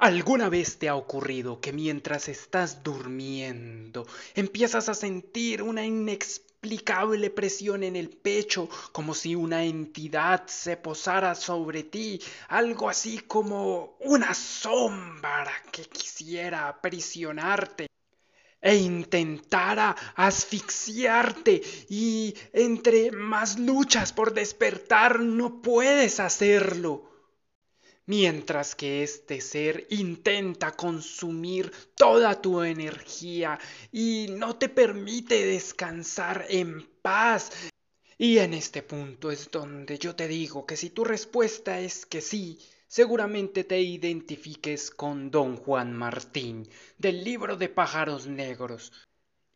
¿Alguna vez te ha ocurrido que mientras estás durmiendo empiezas a sentir una inexplicable presión en el pecho, como si una entidad se posara sobre ti, algo así como una sombra que quisiera aprisionarte? e intentara asfixiarte y entre más luchas por despertar no puedes hacerlo mientras que este ser intenta consumir toda tu energía y no te permite descansar en paz. Y en este punto es donde yo te digo que si tu respuesta es que sí, seguramente te identifiques con don Juan Martín, del libro de pájaros negros,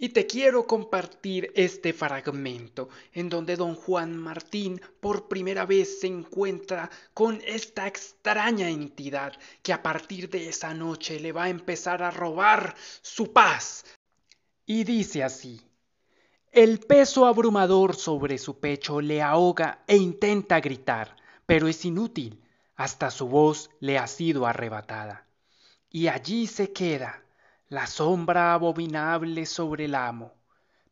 y te quiero compartir este fragmento en donde don Juan Martín por primera vez se encuentra con esta extraña entidad que a partir de esa noche le va a empezar a robar su paz. Y dice así, el peso abrumador sobre su pecho le ahoga e intenta gritar, pero es inútil, hasta su voz le ha sido arrebatada. Y allí se queda la sombra abominable sobre el amo,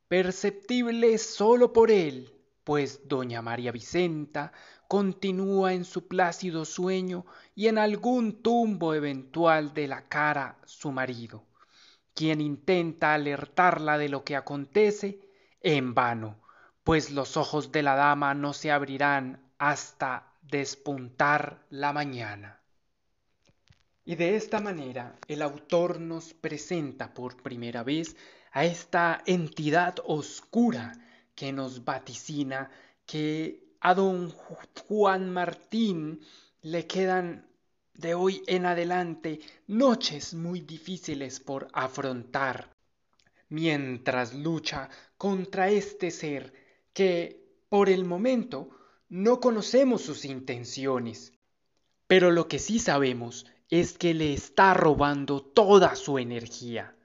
perceptible sólo por él, pues doña María Vicenta continúa en su plácido sueño y en algún tumbo eventual de la cara su marido, quien intenta alertarla de lo que acontece en vano, pues los ojos de la dama no se abrirán hasta despuntar la mañana. Y de esta manera el autor nos presenta por primera vez a esta entidad oscura que nos vaticina que a don Juan Martín le quedan de hoy en adelante noches muy difíciles por afrontar, mientras lucha contra este ser que por el momento no conocemos sus intenciones. Pero lo que sí sabemos es que le está robando toda su energía.